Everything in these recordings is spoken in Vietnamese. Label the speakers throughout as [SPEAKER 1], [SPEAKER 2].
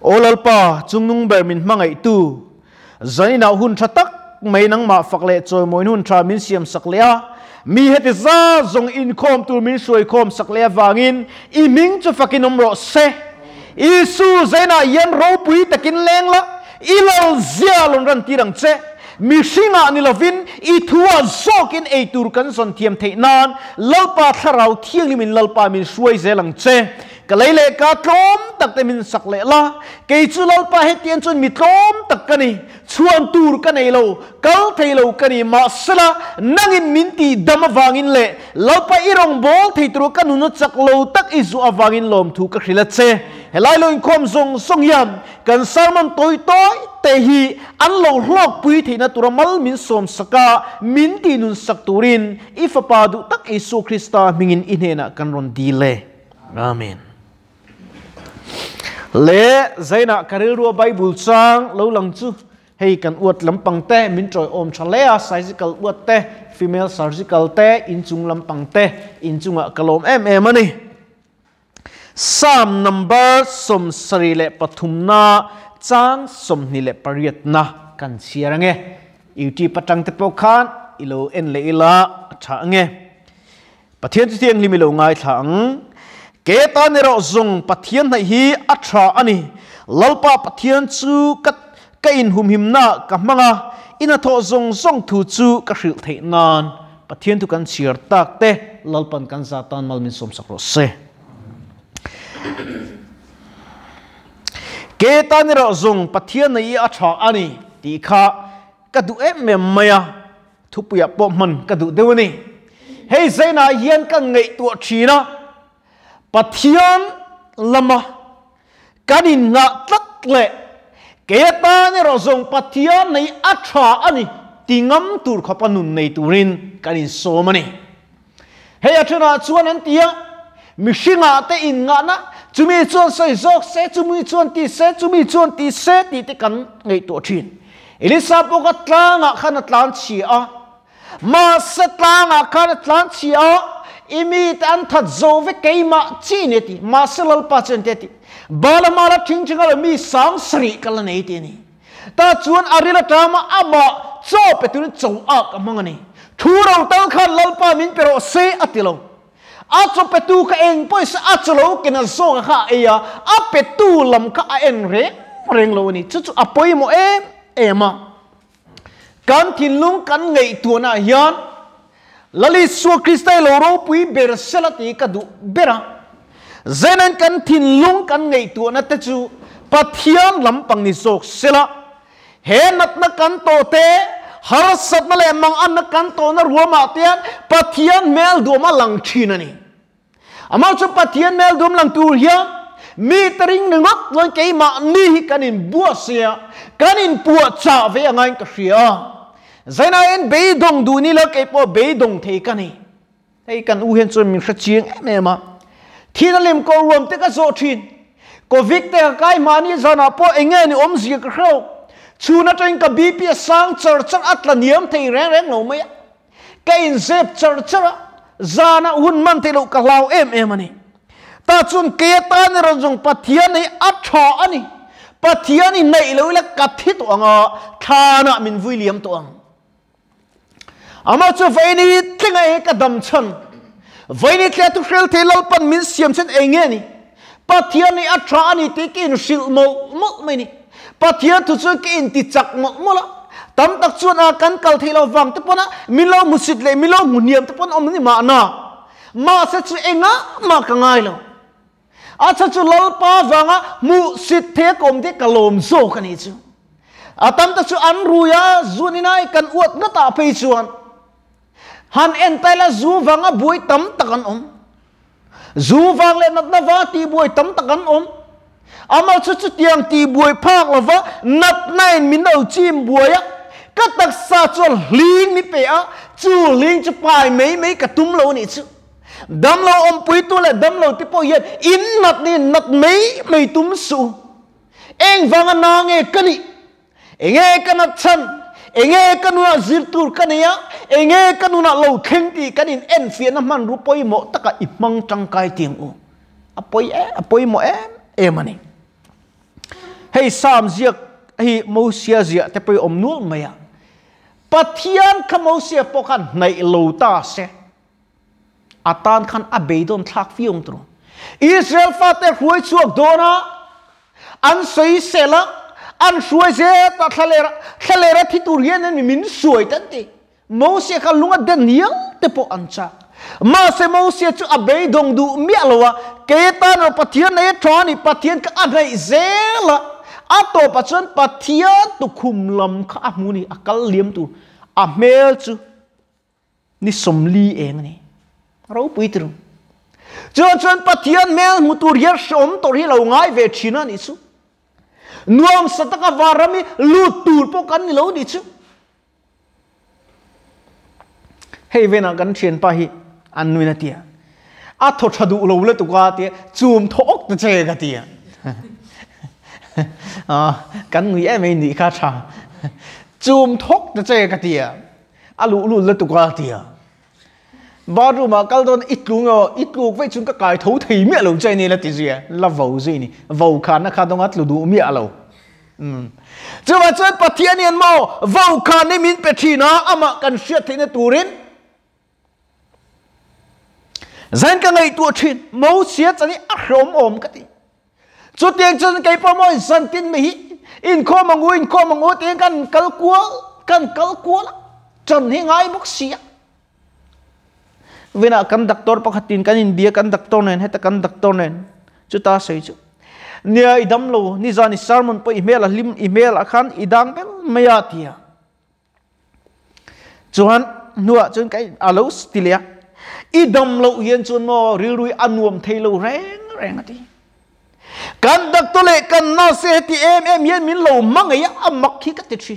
[SPEAKER 1] olalpa nung ber min mangai tu zani na hun tắc, mai nang ma fakle choi moin hun tha min siam saklea mi hết za zong in khom tu min soi khom saklea wangin i ming chu fakin omro se isu zaina yen ro pui takin lengla lal zia lon ran tirang che มีชิงานิลวินอีทัวซกินไอตูรกันสันเทียมเทนานลลปาทเราเที่ยงลิมินลลปามินช่วยเจลังเจก็เลยเลกาตรอมตักเต่มินสักเลละกิจุลลปาเฮเตียนจนมีตรอมตักกันนี่ชวนตูรกันเอโลกลเทโลกันนี่มาสละนังอินมินตีดมวางินเลลลปาอีรองบอลเทตรกันนุนจักโลตักอิจุอวางินลมทูกขิลเจ he lai lung khom zung song yam kan sarman tối toi te hi an lo hlok pui thi na tura mal min som saka min ti nun sak turin ifa pa du tak isu krista mingin inena kan ron dile amen le zaina karil ru bible chang lo lang chu hei kan uat lampang te min troi om chalea surgical uat te female surgical te inchung lampang te inchunga kalom em em ani Sam number som sari le pathumna chang som ni le pariatna kan siara nge uti patang te pokhan ilo en le ila tha nge pathian ti tiang limilo ngai thang ke ta ne ro zung pathian nai hi atha ani lalpa pathian chu kat kain hum him na ka manga ina tho zong zong thu chu ka hril thei nan pathian tu kan siar tak te lalpan kan zatan malmin som sakro se kế ta nè rõ dùng bát thiên này ở chỗ anh ấy thì khá cả tụ em mềm mày à thu bây giờ bộ mình cả tụ đâu nè hay dây na hiên cả nghệ thuật chi na bát thiên lâm à cả đi ngạ tất lệ kế ta nè rõ dùng bát thiên này ở chỗ anh ấy thì ngắm tụ khắp bà nụn này tụ rin cả đi so mày nè hay ở chỗ nào chuan anh tiếng mình sinh ngạ tế in ngạ na จุมีชวนใส่ซอกเซจุมีชวนตีเซจุมีชวนตีเซตีติกันในตัวชีนอิลิซาบอกตลางอ่ะขันตลางเชียะมาสตลางอ่ะขันตลางเชียะอิมีตันทัดโจเวกยมาจีเนติมาสลลปัจเจนเตติบาลมาลทิ้งจังเลยมีสังสริกันเลยนี่นี้แต่ชวนอาริลตรามาอามาจบไปตัวนี้จงอักมังนี่ทูเราตั้งขันลลปามินเปโรเซอติลง atro petu ka eng pois atro kina zo kha ia a petu lam ka a en re reng lo ni chu chu apoi mo em ema kan thin lung kan ngei tu na hian lali su kristai lo ro pui ber selati ka du bera zenan kan thin lung kan ngei tu na te chu pathian lam pang ni sok sela he nat na kan to te har sat ma le mang an na kan to na ruwa ma tian pathian mel du ma er lang thin ani amal chu pathian mel dum lang tur hia, mi tering nang mak lon kei ma ni hi kanin bua sia kanin pua cha ve ngai ka sia zaina en be dong du ni la ke po be dong thei kani thei kan u hen chu min kha chiang em em ma thina lem ko ruam te ka zo thin covid te kai ni zana po enge ni om zi ka khrau chu na cho cái bp sáng chở chở at là niệm thầy rèn rèn lâu mấy cái in zep chở chở ra na hun man thì lâu cả lao em em anh à ta chun kế ta này rồi dùng pathian này at thọ anh pathian này này lâu là cắt thiết tuang à tha na mình vui liếm tuang ama à chu vậy này tiếng ai cái đầm chân vậy này cái tu khel thì lâu pan minh xiêm chân anh nghe này pathian này at thọ anh thì cái in sil mau mau mấy này pathia thu chu ki in ti chak mo mo la tam tak chuan a kan kal thelo wang te pona milo musit le milo muniam te pon om ni ma na ma se chu enga ma ka ngai lo a cha chu lol pa wanga mu sit the kom de kalom zo ka ni chu a tam tak chu an ruya zuninai kan uat na ta pe chuan han en tai la zu wanga buai tam takan om zu wang le nat na wa ti buai tam takan om ama chu chu tiang ti buai phak lova nat nain min au chim buai á các tắc sa cho ling ni pe á chu ling chu pai mấy mấy cả tum lo ni chu dam lo om pui tu la dam lo ti po yet in nat ni nat mấy mấy tum su eng vang na nghe kani enge kana chan enge kanuna zirtur kania enge kanuna lo khengti kanin en fian man rupoi mo taka imang changkai ting u apoi e apoi mo em em ani hei sam ziak hi mo sia zia te pe om nuol maya pathian khamo sia pokan nai lo ta se atan khan abeidon thak fiung tro israel fa te ruai chuak dona an sei sela an shuai ze ta thalera thalera thi turian ni min suai tan ti mo sia ka lunga den yang te po an cha ma se mo sia chu abeidong du mi alwa ke ta no pathian nei thani pathian ka anai zela ato pa chon pathia tu khum lam kha a kal liam tu a mel chu ni somli eng ni ro pui tru cho chon pathian mel mutur yer som tor hi lo ngai ve china ni su nuam sataka varami lu tur po kan ni lo ni chu hei vena kan thian pa hi an nuina tia a tho thadu lo le tu ka tia chum thok te che ga tia à cắn người em ấy nị khá chả chùm thốc cho chơi cái tiệt à lũ lũ lật tụ qua tiệt bao nhiêu mà cái đó ít lũ rồi ít lũ với chúng các cái thấu thì mẹ luôn chơi này là tiệt gì à? là vầu gì nè vầu khán nó khá đông ngắt lũ đủ mẹ lũ chứ mà chơi bát thiên niên mau vầu khán này mình bát thiên nó à mà cần siết thì nó tù rin Zain ka ngai tu chin mo siết ani a hrom om cái gì จุดเตียงจนไก่ปมอยสันตินไม่อินข้อมังอินข้อมังอุเตียงกันกัลกัวกันกัลกัวละจนให้ง่ายมุกเสียเวลากันดักตอร์ปกตินกันอินเดียกันดักตอร์เนนให้ตะกันดักตอร์เนนจุดตาใส่จุดเนี่ยอิดัมโลนี่จานิสารมันไปอีเมลลิมอีเมลอาคันอีดังเป็นไม่ยากที่จวนนัวจนไก่อาลูสติเลียอิดัมโลเย็นจวนมอริลุยอันวมเทโลแรงแรงอ่ะที่ cần đặc to le kan na se ti em em yên min lâu mang âm amak khi ka ti chi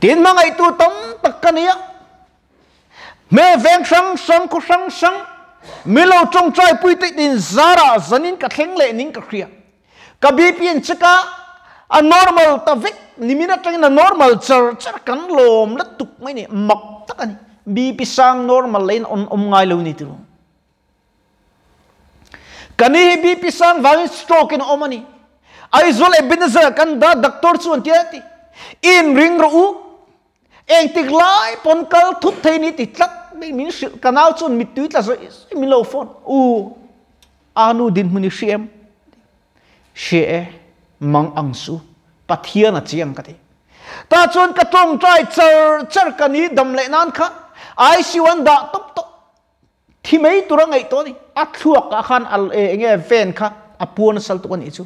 [SPEAKER 1] tin mang ai tu tâm tất cả ya me veng sang sang ko sang sang mi lâu trong trai pui ti din zara zanin ka thleng lệ nín ka khria ka bi pian chaka a normal ta vek nimina tang na normal char char kan lom la tuk mai ni mak tak ani bi sang normal len on om ngai lo ni tu kani hi bi sang wang stroke in omani aizol ebenezer kan da doctor chu antiati in ring ro u eng tik lai pon kal thup thei ni ti tlak mi min sự kanal chun mi tu tla mi lo phone u anu din huni shem she mang ang su pathian a chiang ka ti ta chun ka tong trai char char kani dam le nan kha ai si wan da top top thì mấy tụi ngay tôi đi à thuốc à khan al e eh, nghe ven kha à buồn sal tu kan ichu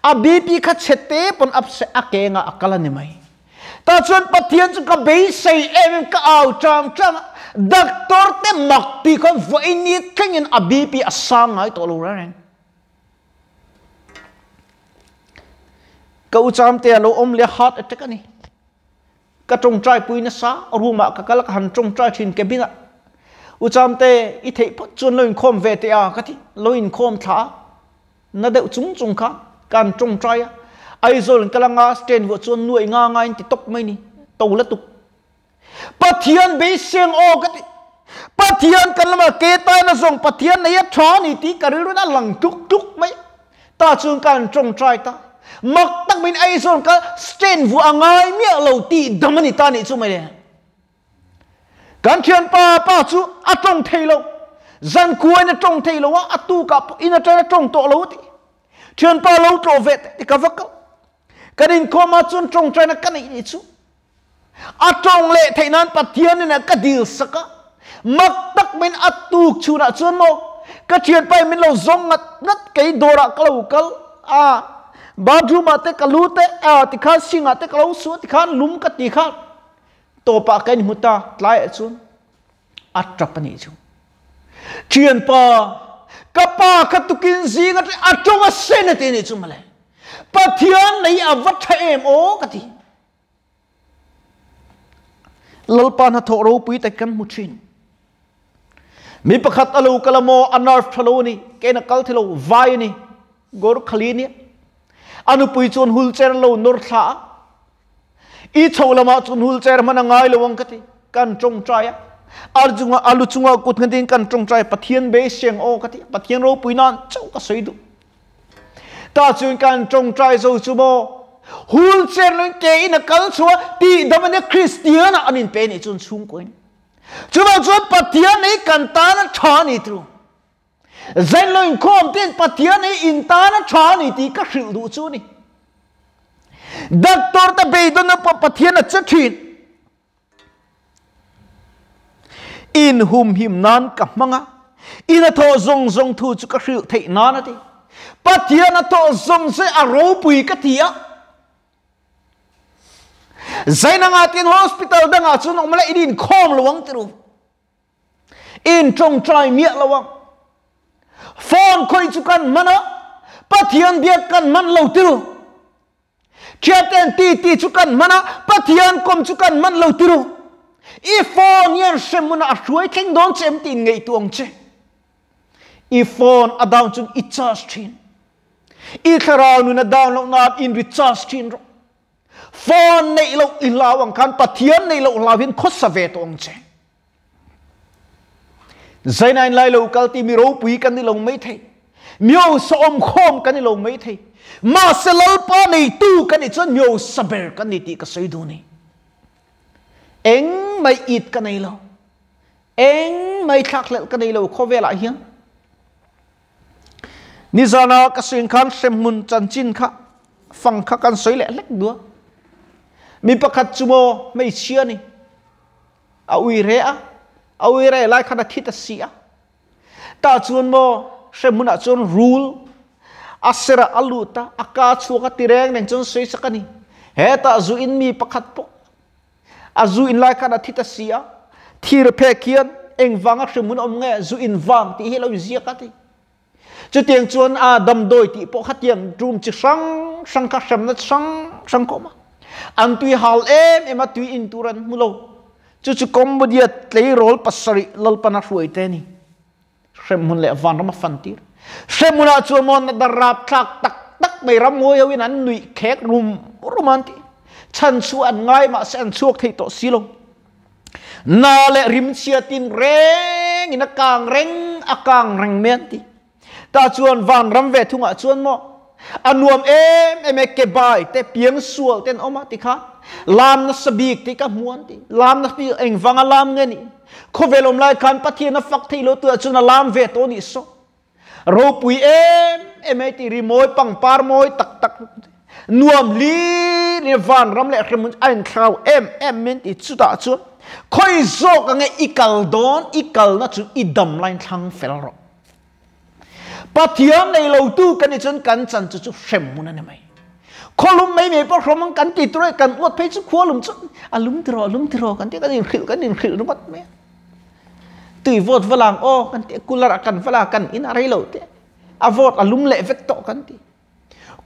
[SPEAKER 1] à bp kha chete pon ap se a ke nga là như mai ta chuan pathian chu ka be say em ka au tram tram doctor te mak pi ko voi ni kengin a bp a sang ai to lo ra ren kau cham te lo om le heart attack ani ka trong trai xa puina sa ruma ka kalak han trong trai thin ke bina u cham te i thei pat chun loin khom ve te a ka thi loin khom tha na de chung chung kha kan chung trai a ai zol kalanga sten wo chun nuai nga ngai ti tok mai ni to la tu pathian be seng o ka thi pathian kalama ke ta na song pathian na ya tha ni ti karil na lang tuk tuk mai ta chung kan chung trai ta mak tak min ai zol ka sten vu angai mi lo ti damani ta ni chu mai kan thian pa pa chu atong thailo zan kuai na tong thailo wa atu ka ina tra trong to lo ti thian pa lo to vet ti ka vak kan in ko ma chun tong tra na kan ni chu atong le thainan pathian na ka dil saka mak tak min atu chu na chun mo ka thian pa min lo zong ngat nat kai dora kalo kal a bathroom ate kalute a tikha singa te kalo su tikha lum ka tikha topa kan muta tlai chun atrapani chu chian pa kapa khatukin zinga atonga senate ni chumale pathian nei awatha em o kati lalpa na tho ro pui ta kan muchin mi pakhat alo kalamo anarf thalo ni kena kal thilo vai ni gor khali ni anu pui chon hul chen lo nor tha ít i cholama chun hul cher mana ngai lawang chung kan chong chaya arjunga alu chunga kut ngadin kan chong chai pathian be siang o kati pathian ro châu cái ka soidu ta chun kan chong chai zo chu bo hul cher lun ke in a kal chua ti damane christiana anin pe ni chun chung koin chuma chu pathian này kan ta na tha ni zen zain loin khom tin pathian nei in ta na tha ni ti ka hril du chu ni doctor ta be do na pathian a chakhin in hum him nan ka manga in a tho zong zong thu chu ka hriu thei na na ti pathian a tho zong se a ro pui ka zay zaina nga tin hospital da nga chu nong mala in khom lawang tiru in trong trai mia lawang phone khoi chu kan mana pathian biak kan man lo tiru Kiaten ti ti chukan mana pathian kom chukan man lo tiru. I phone yan semuna ashuai thing don chem tin ngei tuong che. I phone adaun chung i charge thin. I kharau nu na download na in recharge tin ro. Phone nei lo i lawang kan pathian nei lo lawin khosa ve tuong che. Zainain lai lo kalti mi ro pui kan ni lo mai thei. มียวสอมคอมกันในโลงไม่ทีมาสลปานีตู้กันนี่จนมียวสบบรกันนี่ตีก็สวยดูนี่เอ็งไม่อิดกันในโลงเอ็งไม่ทักเล็กกันในโลงเขาเวลาเฮียนี่จานาก็สิงคันเสมุนจันจินค่ะฟังค่ะกันสวยเล็กด้วยมีประคัตจุโมไม่เชื่อนี่อวิเรอะอวิเรอะไรขันทิตเสียตาจุนโม sẽ muốn ở chôn rule asera aluta aka chuka tireng neng chôn sei sakani heta zu in mi pakhat po azu in lai kana thita sia thir phe kian eng wanga sẽ muốn om nge zu in wang ti hi lo zia ka ti chu tiếng chuan a dam doi ti po khat yang drum chi sang sang ka sam na sang sang ko ma an tui hal em em a tui in turan mulo chu chu combodia tlei rol pasari lol pana ruai te ni xem mun lệ van rama fan tir xem mun chu mon da rap thak tak tak bay ram ngoi hawin an nui khek rum romanti chan su mà sẽ ăn san thì tội to silong na le rim sia tin reng ina kang reng càng reng à men ti ta chuồn chuan van về thu thunga chuồn mo อันวมเอมเอเมเก็บายเตเพียงสวลเตนอมาติคาลามนสบีกติกะมวนติลามนสบีเองฟังลามเงนี่คุเวลมไลกันปะเทียนฟักที่โลตัวจุนลามเวทโตนิโซรูปุยเอมเอเมติริมอยปังปาร์มอยตักตักนวมลีเรฟันรำเล็กมุนอันค้าเอ็มเอมเมนติชุดาชุนคอยโซกังเออีกัลดอนอีกัลนั่ชุอีดัมไลน์ทางเฟลรอปฏิญายในเราตู้กันในชนกันจันจะจุเสมมุนันไหมคลุมไม่มีปะพรมักันติดตัวกันวัดเพชรขัวลุมชนอลุมตรอลุมตรอกันที่กันยิ่งขิวกันยิ่งขิวรู้ั้ไหมตีวอดฝรั่งโอ้กันที่กุละกันฝรั่งกันอินอะไรเราเตะอวอดอลุมเละเวกโตกันที่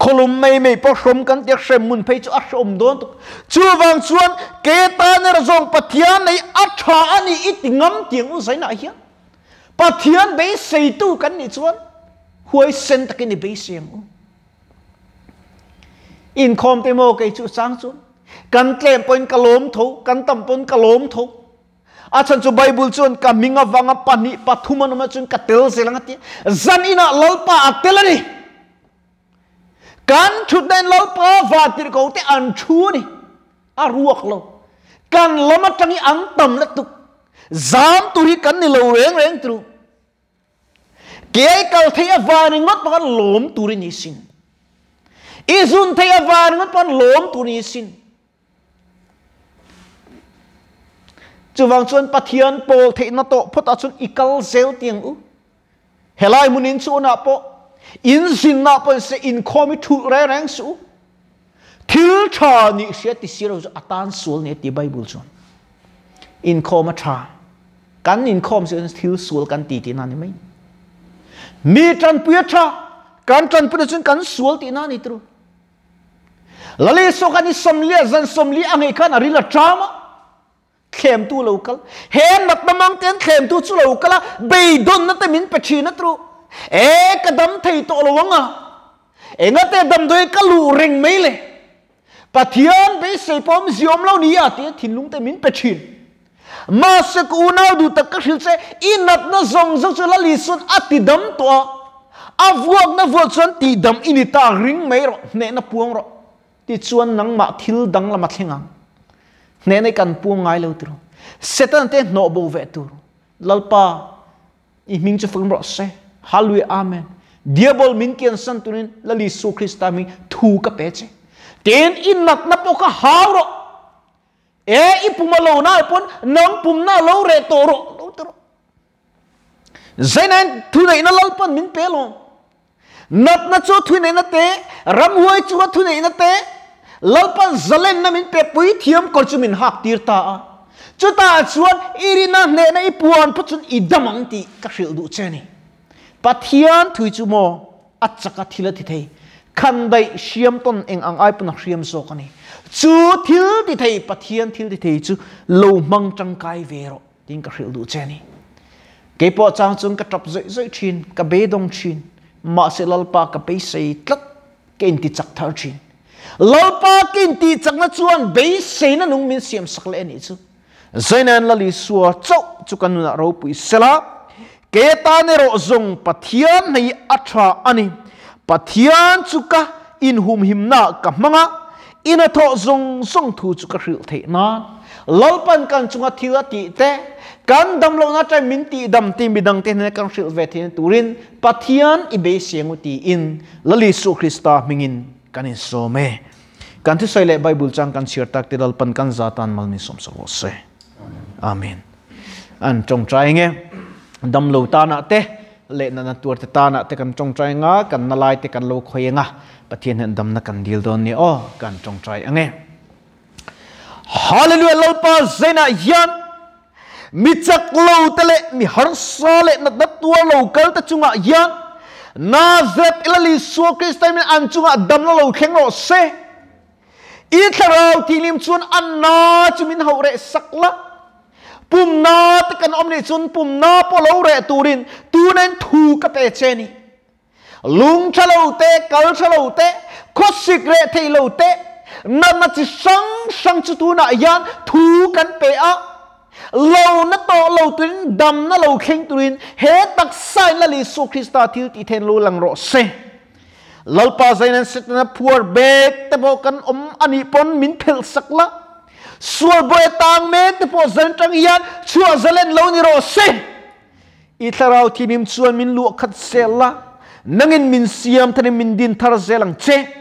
[SPEAKER 1] คลุมไม่ไม่ปะครมกันที่เสมมุนเพชรอัชอมดดนตุชัววังชวนเกตาในระงปฏิทายในอัชาอันนี้อิติงมเตียงอุไซนาเฮียปฏิทายมเสใส่ตู้กันนี่ชวน huế huai sen takin ni beisiam u in kom te mo ke chu sang chu kan tlem point kalom tho kan tam pon kalom tho achan chu bible chun kaminga wanga pani pathuma no ma chun katel selanga ti zan ina lalpa atelani kan thut den lalpa vatir ko te an thu ni a ruak lo kan lama tangi ang tam la tu zam tu hi kan ni lo rèn reng tru kia câu thấy và nên ngót bằng lốm tu đi xin izun thấy và nên ngót bằng lốm tu đi xin chu vang chuan pathian po thấy nó to phut ta chuan ikal zel tiang u helai munin chu na po in sin na po sẽ in khomi thu re rang su thil tha ni sia ti siro atan sul ne ti bible chuan in khoma cha, kan in khom se thiếu sul kan ti ti na ni mai mi tran puya tha kan tran puya chun kan sual ti na ni tru lale so kan ni somli zan somli angai à kan ari la trauma khem tu lo kal he nat na mang ten khem tu chu lo kala be don na te min pe chi na tru e kadam thei to lo wanga e nga te dam doi ka lu reng mei le pathian be se pom ziom lo ni ya te thin lung te min pe chin ma se ku unau du tak ka hil se inat na zong zong cho la li sun ati dam to a vuak na vuak chuan ti dam ini ta ring mai ro nè na puang ro ti chuan nang ma thil dang lama thingang ne ne kan puang ngai lo tro setan te no bo ve tu lalpa i ming chu fung ro se hallelujah amen diabol min kian san tunin lali su krista mi thu ka pe che ten in nak na po ka hauro e eh, ipuma lo na pon pum na lo re to ro lo to thu nei na lal pon min pe lo nat na thu nei na te ram huai chu thu nei na te lal pon zalen na min pe pui thiam kor chu min hak ta chu ta chuan irina ne na ipuan pu chun idamang ti ka hril du che ni pathian thui chu mo achaka thila thi thei khandai siam ton eng ang ai pun siam so ka ni chưa thiếu thì thầy bà thiên thiếu thì thầy chú lâu mong trăng cai về rồi tin cả hiểu đủ chưa nè cái bộ trang chúng cái trọc dậy dậy chín cái bế đông chín mà sẽ lâu ba cái bế xây tất kinh inti chặt thở chín lâu ba kinh inti chặt nó chuan bế xây nó nung miên xiêm sắc lên này chứ dây nên là lý xua chốc chú cần là râu bụi xe lá cái ta nè rồi dùng bà thiên này atra anh bà thiên chú cả in hùm him na cả măng á ina tho zung zung thu chu ka hriu thei na lalpan kan chunga thila ti te kan dam lo na trai min ti dam ti midang te ne kan hriu ve thin turin pathian i be siangu ti in lali su krista mingin kanin so me kan thi soile bible chang kan sir tak te lalpan kan zatan malmi som so se amen an trong trai nge dam lo ta na te le na na tur te ta na te kan trong trai nga kan na lai te kan lo khoi nga pathian han dam na kan dil don ni oh kan chong trai ange hallelujah lalpa zena yan mi chak lo tele mi har sale na da tua lo kal ta chunga yan na zep ilali so kristai min an chunga dam na lo kheng lo se i tharau tilim chun an na chumin haure sakla pumna takan omni chun pumna polo re turin tunen thu ka pe cheni ลุงชะลูเตเกลชะลลเตคดสิกเรทโลเตนั่นมัจะสังสังจุดน่ยันทูกันเปอะเราน้ตโตเราตุนดำนั่นเราเข่งตุนเฮตักไซนั่นลิสุคริสตาทิวติเทนลูลังโรเซลลปาใจนั้นสิทนะพัวเบกแต่บอกกันอมอันนี้ปนมินเทลสักละส่วนบอยต่างเมตแต่พอจันจังยันชัวเซเลนเรานีโรเซอีทเราที่มิมชวนมินลูกขัดเซลละ nangin min siam thani min din thar zelang che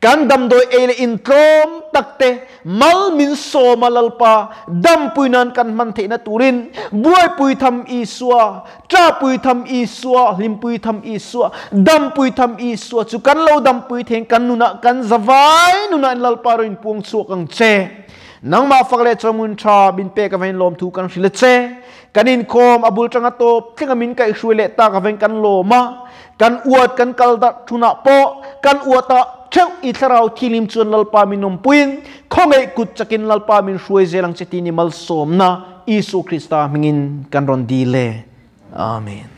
[SPEAKER 1] kan dam doi ele in trom takte mal min so malalpa dam puinan kan man the na turin buai pui tham i suwa tra pui tham i suwa lim pui tham i suwa dam pui tham i suwa chu kan lo dam pui theng kan nuna kan zawai nuna in lalpa rin puang suwa kang che nang ma fakle chamun tha bin pe ka vain lom thu kan hrile che kanin kom abul tanga to tlinga min ka ishu le ta ka veng kan lo ma kan uat kan kal da thuna po kan uata cheu i tharau thilim chun lalpa min nom puin khongai kut chakin lalpa min shuai zelang chetini mal somna isu krista mingin kan ron di le amen